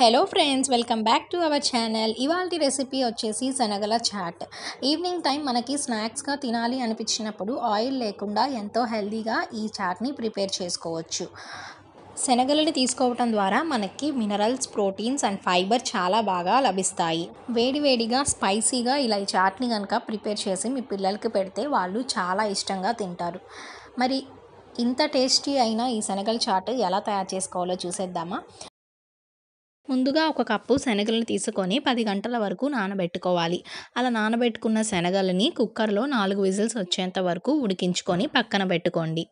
hello friends welcome back to our channel ఇవాళ recipe వచ్చేసి శనగల చాట్ ఈవినింగ్ టైం మనకి స్నాక్స్గా తినాలి అనిపించినప్పుడు ఆయిల్ లేకుండా ఎంతో హెల్దీగా ఈ చాట్ని ప్రిపేర్ చేసుకోవచ్చు శనగలని తీసుకోవటం ద్వారా మనకి మినరల్స్ ప్రోటీన్స్ అండ్ ఫైబర్ చాలా బాగా లభిస్తాయి వేడివేడిగా స్పైసీగా ఇలా ఈ చాట్ని కనుక ప్రిపేర్ చేసి మీ పిల్లలకి పెడితే వాళ్ళు చాలా ఇష్టంగా తింటారు మరి ఇంత టేస్టీ అయినా ఈ శనగల చాట్ ఎలా తయారు చేసుకోవాలో చూసేద్దామా ముందుగా ఒక కప్పు శనగలను తీసుకొని పది గంటల వరకు నానబెట్టుకోవాలి అలా నానబెట్టుకున్న శనగలని కుక్కర్లో నాలుగు విజిల్స్ వచ్చేంత వరకు ఉడికించుకొని పక్కన పెట్టుకోండి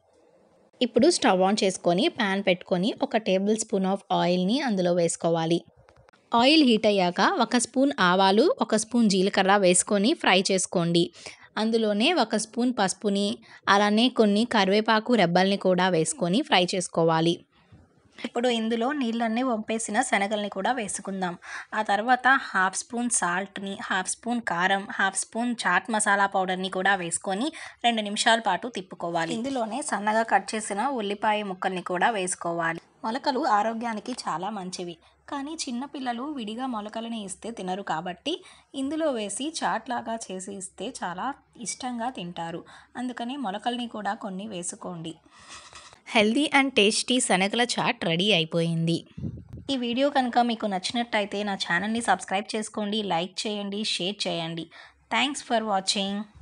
ఇప్పుడు స్టవ్ ఆన్ చేసుకొని ప్యాన్ పెట్టుకొని ఒక టేబుల్ స్పూన్ ఆఫ్ ఆయిల్ని అందులో వేసుకోవాలి ఆయిల్ హీట్ అయ్యాక ఒక స్పూన్ ఆవాలు ఒక స్పూన్ జీలకర్ర వేసుకొని ఫ్రై చేసుకోండి అందులోనే ఒక స్పూన్ పసుపుని అలానే కొన్ని కరివేపాకు రెబ్బల్ని కూడా వేసుకొని ఫ్రై చేసుకోవాలి ఇప్పుడు ఇందులో నీళ్ళన్నీ వంపేసిన శనగల్ని కూడా వేసుకుందాం ఆ తర్వాత హాఫ్ స్పూన్ సాల్ట్ని హాఫ్ స్పూన్ కారం హాఫ్ స్పూన్ చాట్ మసాలా పౌడర్ని కూడా వేసుకొని రెండు నిమిషాల పాటు తిప్పుకోవాలి ఇందులోనే సన్నగా కట్ చేసిన ఉల్లిపాయ ముక్కల్ని కూడా వేసుకోవాలి మొలకలు ఆరోగ్యానికి చాలా మంచివి కానీ చిన్నపిల్లలు విడిగా మొలకలని ఇస్తే తినరు కాబట్టి ఇందులో వేసి చాట్లాగా చేసి ఇస్తే చాలా ఇష్టంగా తింటారు అందుకని మొలకల్ని కూడా కొన్ని వేసుకోండి హెల్దీ అండ్ టేస్టీ శనగల చాట్ రెడీ అయిపోయింది ఈ వీడియో కనుక మీకు నచ్చినట్టయితే నా ఛానల్ని సబ్స్క్రైబ్ చేసుకోండి లైక్ చేయండి షేర్ చేయండి థ్యాంక్స్ ఫర్ వాచింగ్